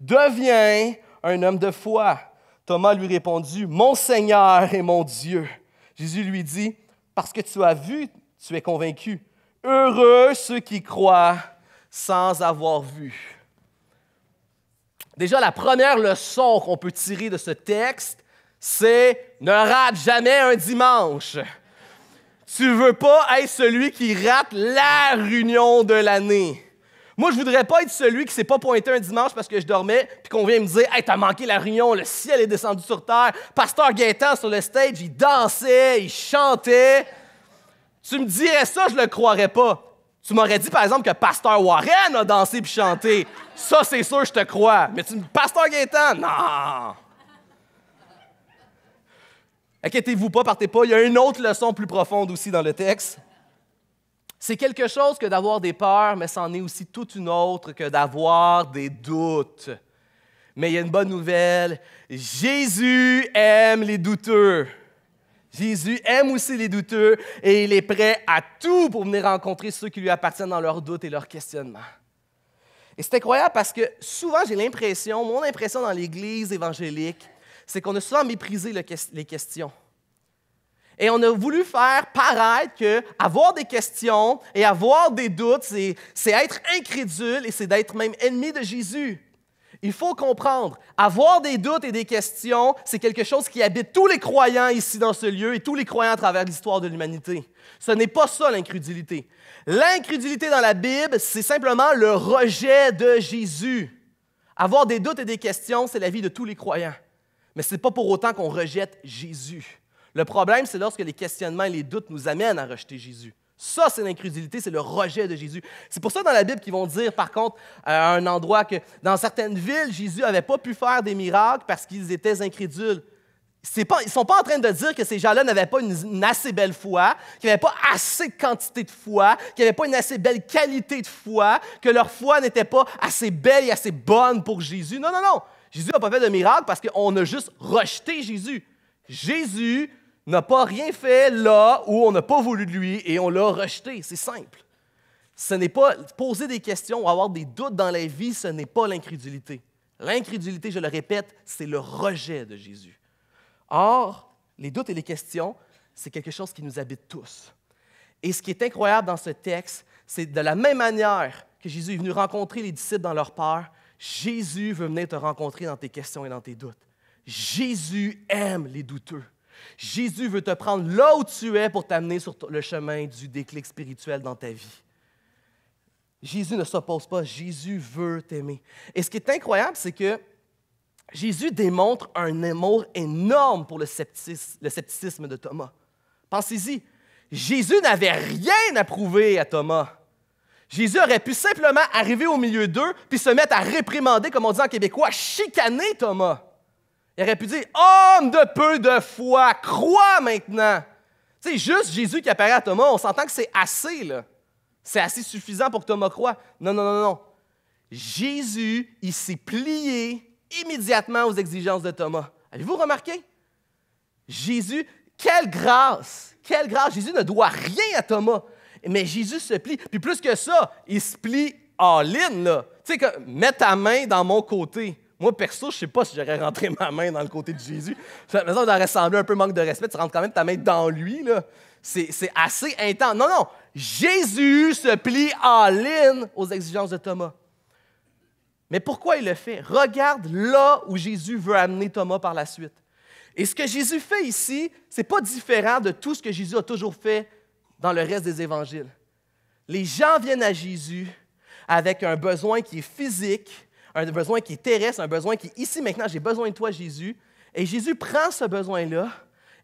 deviens un homme de foi. Thomas lui répondit, mon Seigneur et mon Dieu. Jésus lui dit, parce que tu as vu, tu es convaincu. Heureux ceux qui croient sans avoir vu. Déjà, la première leçon qu'on peut tirer de ce texte, c'est ne rate jamais un dimanche. Tu veux pas être celui qui rate la réunion de l'année. Moi, je voudrais pas être celui qui s'est pas pointé un dimanche parce que je dormais, puis qu'on vient me dire Hey, t'as manqué la réunion, le ciel est descendu sur terre. Pasteur Gaétan sur le stage, il dansait, il chantait. Tu me dirais ça, je le croirais pas. Tu m'aurais dit, par exemple, que Pasteur Warren a dansé puis chanté. Ça, c'est sûr, je te crois. Mais tu me Pasteur Gaétan, non! Inquiétez-vous pas, partez pas. Il y a une autre leçon plus profonde aussi dans le texte. C'est quelque chose que d'avoir des peurs, mais c'en est aussi toute une autre que d'avoir des doutes. Mais il y a une bonne nouvelle. Jésus aime les douteux. Jésus aime aussi les douteux et il est prêt à tout pour venir rencontrer ceux qui lui appartiennent dans leurs doutes et leurs questionnements. Et c'est incroyable parce que souvent j'ai l'impression, mon impression dans l'Église évangélique, c'est qu'on a souvent méprisé les questions. Et on a voulu faire paraître que avoir des questions et avoir des doutes, c'est être incrédule et c'est d'être même ennemi de Jésus. Il faut comprendre, avoir des doutes et des questions, c'est quelque chose qui habite tous les croyants ici dans ce lieu et tous les croyants à travers l'histoire de l'humanité. Ce n'est pas ça l'incrédulité. L'incrédulité dans la Bible, c'est simplement le rejet de Jésus. Avoir des doutes et des questions, c'est la vie de tous les croyants. Mais ce n'est pas pour autant qu'on rejette Jésus. Le problème, c'est lorsque les questionnements et les doutes nous amènent à rejeter Jésus. Ça, c'est l'incrédulité, c'est le rejet de Jésus. C'est pour ça dans la Bible qu'ils vont dire, par contre, à un endroit que dans certaines villes, Jésus n'avait pas pu faire des miracles parce qu'ils étaient incrédules. ils ne sont pas en train de dire que ces gens-là n'avaient pas une, assez belle foi, qu'ils n'avaient pas assez de quantité de foi, qu'ils n'avaient pas une assez belle qualité de foi, que leur foi n'était pas assez belle et assez bonne pour Jésus. Non, non, non. Jésus n'a pas fait de miracles parce qu'on a juste rejeté Jésus. Jésus n'a pas rien fait là où on n'a pas voulu de lui et on l'a rejeté. C'est simple. Ce n'est pas poser des questions ou avoir des doutes dans la vie, ce n'est pas l'incrédulité. L'incrédulité, je le répète, c'est le rejet de Jésus. Or, les doutes et les questions, c'est quelque chose qui nous habite tous. Et ce qui est incroyable dans ce texte, c'est de la même manière que Jésus est venu rencontrer les disciples dans leur peur, Jésus veut venir te rencontrer dans tes questions et dans tes doutes. Jésus aime les douteux. Jésus veut te prendre là où tu es pour t'amener sur le chemin du déclic spirituel dans ta vie. Jésus ne s'oppose pas, Jésus veut t'aimer. Et ce qui est incroyable, c'est que Jésus démontre un amour énorme pour le scepticisme, de Thomas. Pensez-y, Jésus n'avait rien à prouver à Thomas. Jésus aurait pu simplement arriver au milieu d'eux puis se mettre à réprimander, comme on dit en québécois, chicaner Thomas. Il aurait pu dire Homme de peu de foi, crois maintenant. Tu sais, juste Jésus qui apparaît à Thomas, on s'entend que c'est assez, là. C'est assez suffisant pour que Thomas croie. Non, non, non, non. Jésus, il s'est plié immédiatement aux exigences de Thomas. Avez-vous remarqué? Jésus, quelle grâce! Quelle grâce! Jésus ne doit rien à Thomas. Mais Jésus se plie. Puis plus que ça, il se plie en ligne, là. Tu sais, mets ta main dans mon côté. Moi, perso, je sais pas si j'aurais rentré ma main dans le côté de Jésus. Ça me semble un peu manque de respect. Tu rentres quand même ta main dans lui, là. C'est, assez intense. Non, non. Jésus se plie en ligne aux exigences de Thomas. Mais pourquoi il le fait? Regarde là où Jésus veut amener Thomas par la suite. Et ce que Jésus fait ici, c'est pas différent de tout ce que Jésus a toujours fait dans le reste des évangiles. Les gens viennent à Jésus avec un besoin qui est physique, un besoin qui est terrestre, un besoin qui est ici maintenant, j'ai besoin de toi, Jésus. Et Jésus prend ce besoin-là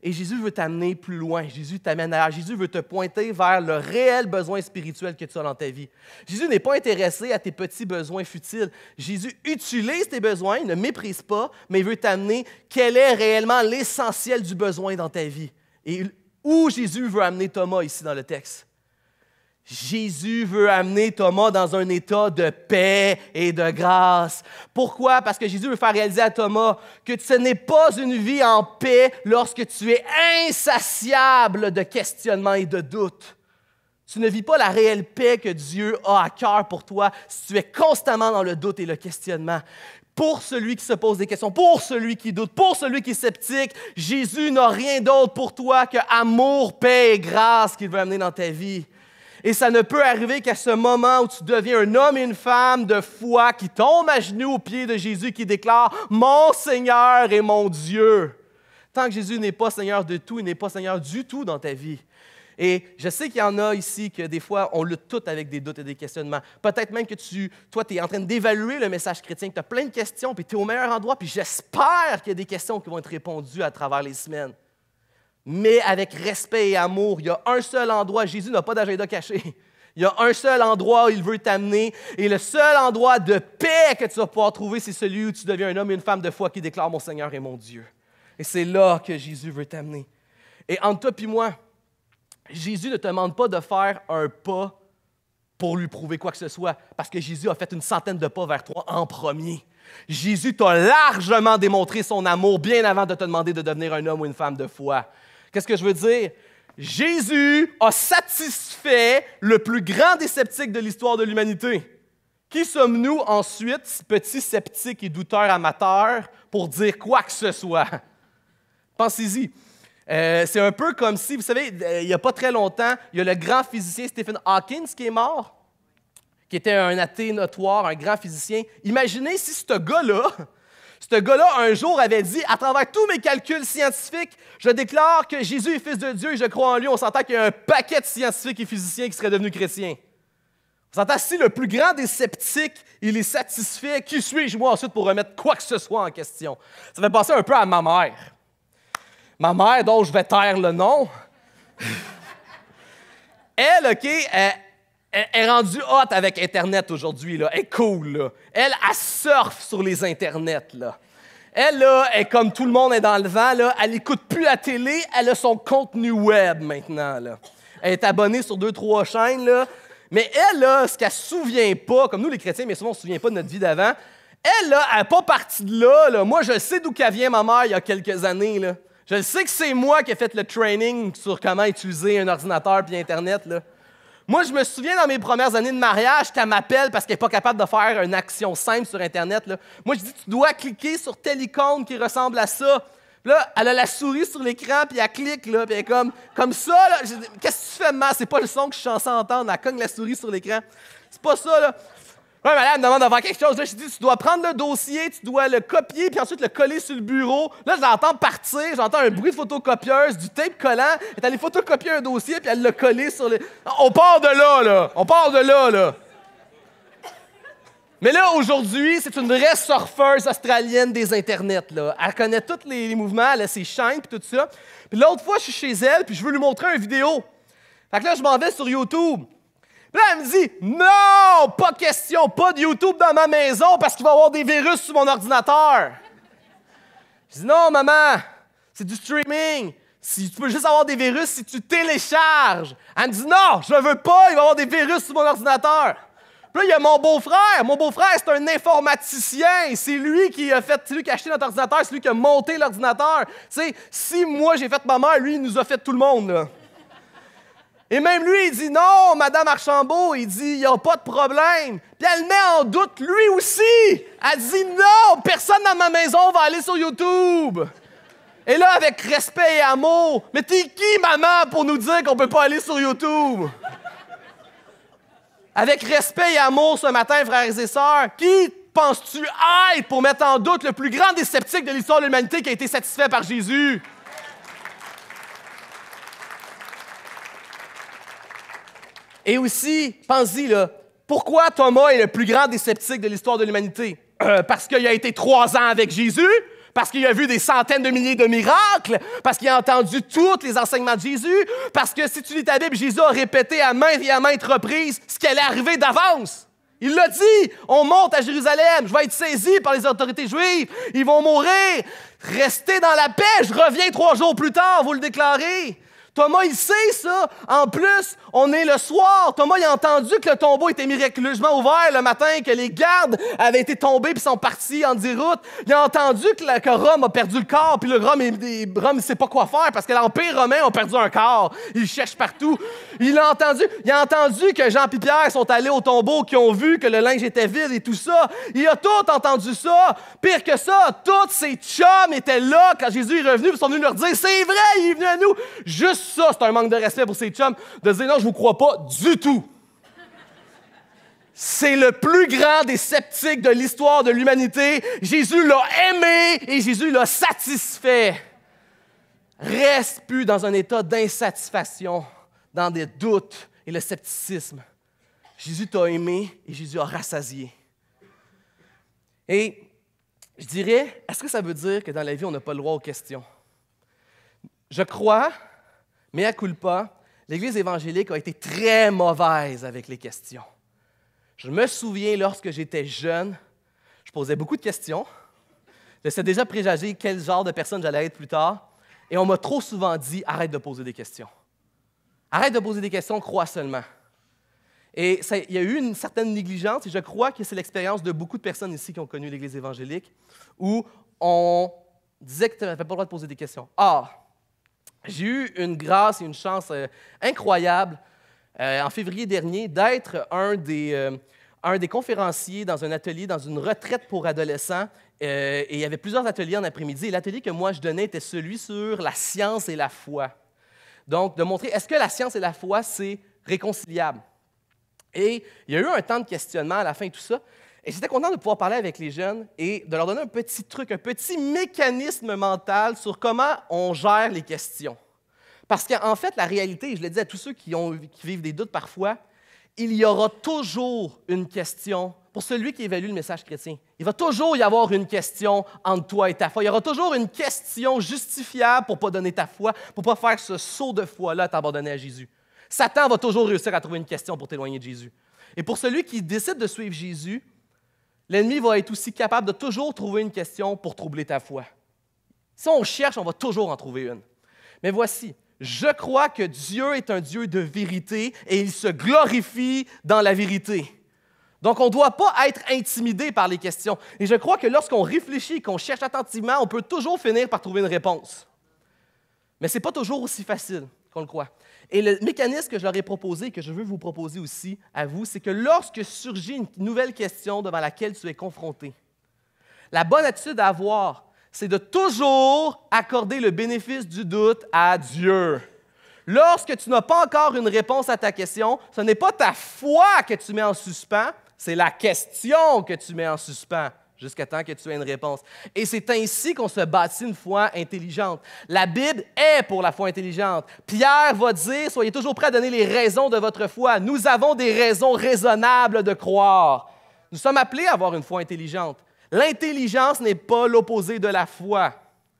et Jésus veut t'amener plus loin. Jésus t'amène à Jésus veut te pointer vers le réel besoin spirituel que tu as dans ta vie. Jésus n'est pas intéressé à tes petits besoins futiles. Jésus utilise tes besoins, il ne méprise pas, mais il veut t'amener quel est réellement l'essentiel du besoin dans ta vie. Et où Jésus veut amener Thomas ici dans le texte. Jésus veut amener Thomas dans un état de paix et de grâce. Pourquoi? Parce que Jésus veut faire réaliser à Thomas que ce n'est pas une vie en paix lorsque tu es insatiable de questionnement et de doute. Tu ne vis pas la réelle paix que Dieu a à cœur pour toi si tu es constamment dans le doute et le questionnement. Pour celui qui se pose des questions, pour celui qui doute, pour celui qui est sceptique, Jésus n'a rien d'autre pour toi que amour, paix et grâce qu'il veut amener dans ta vie. Et ça ne peut arriver qu'à ce moment où tu deviens un homme et une femme de foi qui tombe à genoux aux pieds de Jésus, qui déclare Mon Seigneur et mon Dieu. Tant que Jésus n'est pas Seigneur de tout, il n'est pas Seigneur du tout dans ta vie. Et je sais qu'il y en a ici que des fois, on lutte tout avec des doutes et des questionnements. Peut-être même que tu, toi, tu es en train d'évaluer le message chrétien, que tu as plein de questions, puis tu es au meilleur endroit, puis j'espère qu'il y a des questions qui vont être répondues à travers les semaines mais avec respect et amour. Il y a un seul endroit, Jésus n'a pas d'agenda caché. Il y a un seul endroit où il veut t'amener, et le seul endroit de paix que tu vas pouvoir trouver, c'est celui où tu deviens un homme et une femme de foi qui déclare mon Seigneur et mon Dieu. Et c'est là que Jésus veut t'amener. Et entre toi et moi, Jésus ne te demande pas de faire un pas pour lui prouver quoi que ce soit, parce que Jésus a fait une centaine de pas vers toi en premier. Jésus t'a largement démontré son amour bien avant de te demander de devenir un homme ou une femme de foi. Qu'est-ce que je veux dire? Jésus a satisfait le plus grand des sceptiques de l'histoire de l'humanité. Qui sommes-nous ensuite, petits sceptiques et douteurs amateurs, pour dire quoi que ce soit? Pensez-y. Euh, c'est un peu comme si, vous savez, euh, il n'y a pas très longtemps, il y a le grand physicien Stephen Hawking qui est mort, qui était un athée notoire, un grand physicien. Imaginez si ce gars-là ce gars-là, un jour, avait dit, à travers tous mes calculs scientifiques, je déclare que Jésus est fils de Dieu et je crois en lui. On s'entend qu'il y a un paquet de scientifiques et physiciens qui seraient devenus chrétiens. On s'entend si le plus grand des sceptiques, il est satisfait, qui suis-je moi ensuite pour remettre quoi que ce soit en question? Ça fait penser un peu à ma mère. Ma mère, dont je vais taire le nom. elle, OK, elle, elle est rendue hot avec Internet aujourd'hui. Elle est cool. Là. Elle, elle surfe sur les Internets. Là. Elle, là, est comme tout le monde est dans le vent. Là. Elle n'écoute plus la télé. Elle a son contenu web maintenant. Là. Elle est abonnée sur deux, trois chaînes. Là. Mais elle, là, ce qu'elle ne se souvient pas, comme nous les chrétiens, mais souvent on ne se souvient pas de notre vie d'avant, elle, là, elle n'est pas partie de là, là. Moi, je sais d'où qu'elle vient, ma mère, il y a quelques années. Là. Je sais que c'est moi qui ai fait le training sur comment utiliser un ordinateur puis Internet. Là. Moi, je me souviens dans mes premières années de mariage, qu'elle m'appelle parce qu'elle n'est pas capable de faire une action simple sur Internet. Là. Moi, je dis, tu dois cliquer sur telle icône qui ressemble à ça. là, elle a la souris sur l'écran, puis elle clique, là, puis elle est comme, comme ça. Qu'est-ce que tu fais, ma? C'est pas le son que je suis censé entendre. Elle cogne la souris sur l'écran. C'est pas ça, là. Ouais, madame me demande d'avoir quelque chose. Là, je dis, tu dois prendre le dossier, tu dois le copier, puis ensuite le coller sur le bureau. Là, j'entends partir, j'entends un bruit de photocopieuse, du tape collant. Elle est allée photocopier un dossier, puis elle l'a collé sur le. On part de là, là. On part de là, là. Mais là, aujourd'hui, c'est une vraie surfeuse australienne des internets. Là. Elle connaît tous les, mouvements, elle a ses chaînes puis tout ça. Puis l'autre fois, je suis chez elle, puis je veux lui montrer une vidéo. Fait que là, je m'en vais sur YouTube. Là, elle me dit Non, pas question, pas de YouTube dans ma maison parce qu'il va y avoir des virus sur mon ordinateur. Je dis Non, maman, c'est du streaming. Si tu peux juste avoir des virus si tu télécharges. Elle me dit Non, je veux pas, il va y avoir des virus sur mon ordinateur. Puis là, il y a mon beau-frère. Mon beau-frère, c'est un informaticien. C'est lui qui a fait, c'est lui qui a acheté notre ordinateur, c'est lui qui a monté l'ordinateur. Tu sais, si moi j'ai fait ma mère, lui, il nous a fait tout le monde. Là. Et même lui, il dit non, Madame Archambault, il dit il n'y a pas de problème. Puis elle met en doute lui aussi. Elle dit non, personne dans ma maison va aller sur YouTube. Et là, avec respect et amour, mais t'es qui, maman, pour nous dire qu'on ne peut pas aller sur YouTube? Avec respect et amour ce matin, frères et sœurs, qui penses-tu être pour mettre en doute le plus grand des sceptiques de l'histoire de l'humanité qui a été satisfait par Jésus? Et aussi, pensez-y, là, pourquoi Thomas est le plus grand des sceptiques de l'histoire de l'humanité? Euh, parce qu'il a été trois ans avec Jésus, parce qu'il a vu des centaines de milliers de miracles, parce qu'il a entendu tous les enseignements de Jésus, parce que si tu lis ta Bible, Jésus a répété à maintes et à maintes reprises ce qui allait arriver d'avance. Il l'a dit, on monte à Jérusalem, je vais être saisi par les autorités juives, ils vont mourir, restez dans la paix, je reviens trois jours plus tard, vous le déclarez. Thomas, il sait ça. En plus, on est le soir. Thomas, il a entendu que le tombeau était miraculeusement ouvert le matin, que les gardes avaient été tombés puis sont partis en déroute. Il a entendu que, Rome a perdu le corps, puis le Rome, il, Rome, sait pas quoi faire parce que l'Empire romain a perdu un corps. Il cherche partout. Il a entendu, il a entendu que Jean et Pierre sont allés au tombeau, qui ont vu que le linge était vide et tout ça. Il a tout entendu ça. Pire que ça, tous ces chums étaient là quand Jésus est revenu, ils sont venus leur dire, c'est vrai, il est venu à nous. Juste ça, c'est un manque de respect pour ces chums de dire non, je vous crois pas du tout. C'est le plus grand des sceptiques de l'histoire de l'humanité. Jésus l'a aimé et Jésus l'a satisfait. Reste plus dans un état d'insatisfaction, dans des doutes et le scepticisme. Jésus t'a aimé et Jésus a rassasié. Et je dirais, est-ce que ça veut dire que dans la vie, on n'a pas le droit aux questions? Je crois mais à pas, l'Église évangélique a été très mauvaise avec les questions. Je me souviens, lorsque j'étais jeune, je posais beaucoup de questions. Je sais déjà présager quel genre de personne j'allais être plus tard. Et on m'a trop souvent dit arrête de poser des questions. Arrête de poser des questions, crois seulement. Et il y a eu une certaine négligence, et je crois que c'est l'expérience de beaucoup de personnes ici qui ont connu l'Église évangélique, où on disait que tu n'avais pas le droit de poser des questions. Ah, j'ai eu une grâce et une chance euh, incroyable euh, en février dernier d'être un des, euh, un des conférenciers dans un atelier, dans une retraite pour adolescents. et il y avait plusieurs ateliers en après-midi. Et l'atelier que moi je donnais était celui sur la science et la foi. Donc, de montrer est-ce que la science et la foi, c'est réconciliable? Et il y a eu un temps de questionnement à la fin de tout ça. Et j'étais content de pouvoir parler avec les jeunes et de leur donner un petit truc, un petit mécanisme mental sur comment on gère les questions. Parce qu'en fait, la réalité, je le dis à tous ceux qui, vivent des doutes parfois, il y aura toujours une question pour celui qui évalue le message chrétien. Il va toujours y avoir une question entre toi et ta foi. Il y aura toujours une question justifiable pour ne pas donner ta foi, pour ne pas faire ce saut de foi-là, t'abandonner à Jésus. Satan va toujours réussir à trouver une question pour t'éloigner de Jésus. Et pour celui qui décide de suivre Jésus, l'ennemi va être aussi capable de toujours trouver une question pour troubler ta foi. Si on cherche, on va toujours en trouver une. Mais voici, je crois que Dieu est un Dieu de vérité et il se glorifie dans la vérité. Donc, on ne doit pas être intimidé par les questions. Et je crois que lorsqu'on réfléchit qu'on cherche attentivement, on peut toujours finir par trouver une réponse. Mais ce n'est pas toujours aussi facile qu'on Et le mécanisme que je leur ai proposé et que je veux vous proposer aussi à vous, c'est que lorsque surgit une nouvelle question devant laquelle tu es confronté, la bonne attitude à avoir, c'est de toujours accorder le bénéfice du doute à Dieu. Lorsque tu n'as pas encore une réponse à ta question, ce n'est pas ta foi que tu mets en suspens, c'est la question que tu mets en suspens jusqu'à temps que tu aies une réponse. Et c'est ainsi qu'on se bâtit une foi intelligente. La Bible est pour la foi intelligente. Pierre va dire, soyez toujours prêts à donner les raisons de votre foi. Nous avons des raisons raisonnables de croire. Nous sommes appelés à avoir une foi intelligente. L'intelligence n'est pas l'opposé de la foi.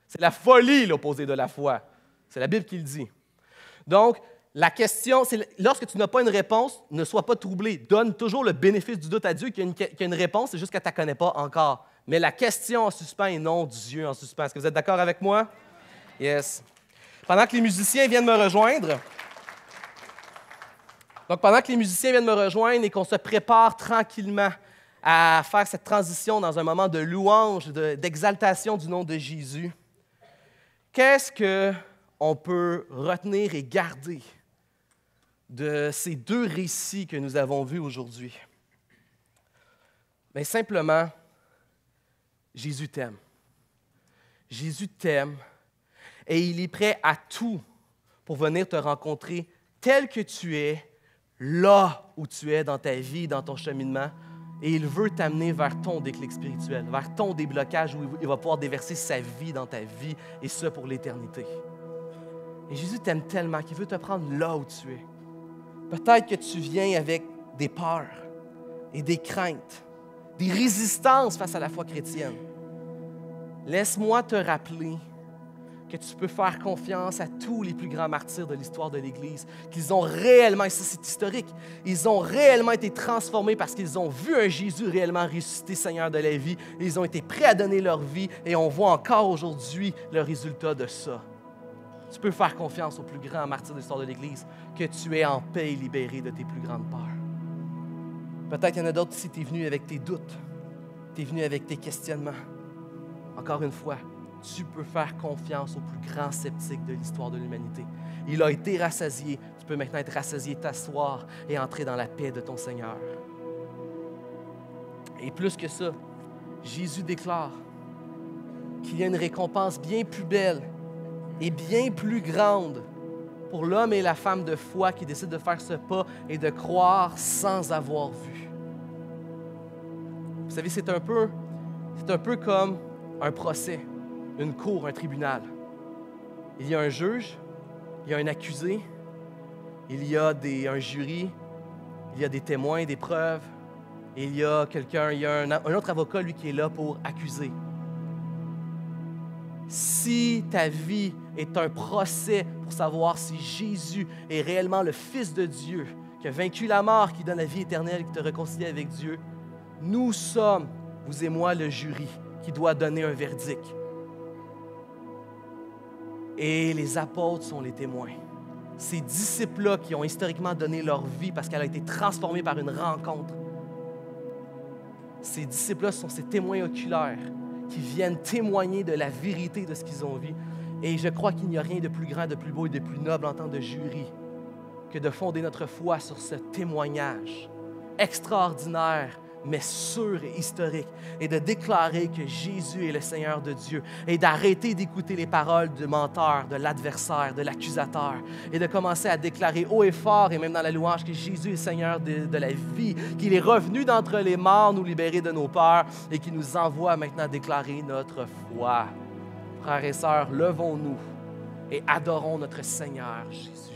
C'est la folie l'opposé de la foi. C'est la Bible qui le dit. Donc, la question, c'est lorsque tu n'as pas une réponse, ne sois pas troublé. Donne toujours le bénéfice du doute à Dieu qu'il y, a une, réponse, c'est juste qu'elle ne la connaît pas encore. Mais la question en suspens et non Dieu en suspens. Est-ce que vous êtes d'accord avec moi? Yes. Pendant que les musiciens viennent me rejoindre, donc pendant que les musiciens viennent me rejoindre et qu'on se prépare tranquillement à faire cette transition dans un moment de louange, d'exaltation du nom de Jésus, qu'est-ce que on peut retenir et garder de ces deux récits que nous avons vus aujourd'hui? Mais simplement, Jésus t'aime. Jésus t'aime et il est prêt à tout pour venir te rencontrer tel que tu es, là où tu es dans ta vie, dans ton cheminement. Et il veut t'amener vers ton déclic spirituel, vers ton déblocage où il va pouvoir déverser sa vie dans ta vie, et ce pour l'éternité. Et Jésus t'aime tellement qu'il veut te prendre là où tu es. Peut-être que tu viens avec des peurs et des craintes, des résistances face à la foi chrétienne. Laisse-moi te rappeler que tu peux faire confiance à tous les plus grands martyrs de l'histoire de l'Église, qu'ils ont réellement, et ça c'est historique, ils ont réellement été transformés parce qu'ils ont vu un Jésus réellement ressuscité, Seigneur de la vie, ils ont été prêts à donner leur vie, et on voit encore aujourd'hui le résultat de ça. Tu peux faire confiance au plus grand martyr de l'histoire de l'Église, que tu es en paix et libéré de tes plus grandes peurs. Peut-être qu'il y en a d'autres ici, tu es venu avec tes doutes, tu es venu avec tes questionnements. Encore une fois, tu peux faire confiance au plus grand sceptique de l'histoire de l'humanité. Il a été rassasié. Tu peux maintenant être rassasié, t'asseoir et entrer dans la paix de ton Seigneur. Et plus que ça, Jésus déclare qu'il y a une récompense bien plus belle est bien plus grande pour l'homme et la femme de foi qui décident de faire ce pas et de croire sans avoir vu. Vous savez, c'est un peu, c'est un peu comme un procès, une cour, un tribunal. Il y a un juge, il y a un accusé, il y a des, un jury, il y a des témoins, des preuves, il y a quelqu'un, il y a un, un autre avocat, lui, qui est là pour accuser. Si ta vie est un procès pour savoir si Jésus est réellement le Fils de Dieu, qui a vaincu la mort, qui donne la vie éternelle, qui te réconcilie avec Dieu. Nous sommes, vous et moi, le jury qui doit donner un verdict. Et les apôtres sont les témoins. Ces disciples-là qui ont historiquement donné leur vie parce qu'elle a été transformée par une rencontre. Ces disciples-là sont ces témoins oculaires qui viennent témoigner de la vérité de ce qu'ils ont vu. Et je crois qu'il n'y a rien de plus grand, de plus beau et de plus noble en tant de jury que de fonder notre foi sur ce témoignage extraordinaire mais sûr et historique, et de déclarer que Jésus est le Seigneur de Dieu, et d'arrêter d'écouter les paroles du menteur, de l'adversaire, de l'accusateur, et de commencer à déclarer haut et fort, et même dans la louange, que Jésus est Seigneur de, la vie, qu'il est revenu d'entre les morts, nous libérer de nos peurs, et qu'il nous envoie maintenant déclarer notre foi. Frères et sœurs, levons-nous et adorons notre Seigneur Jésus.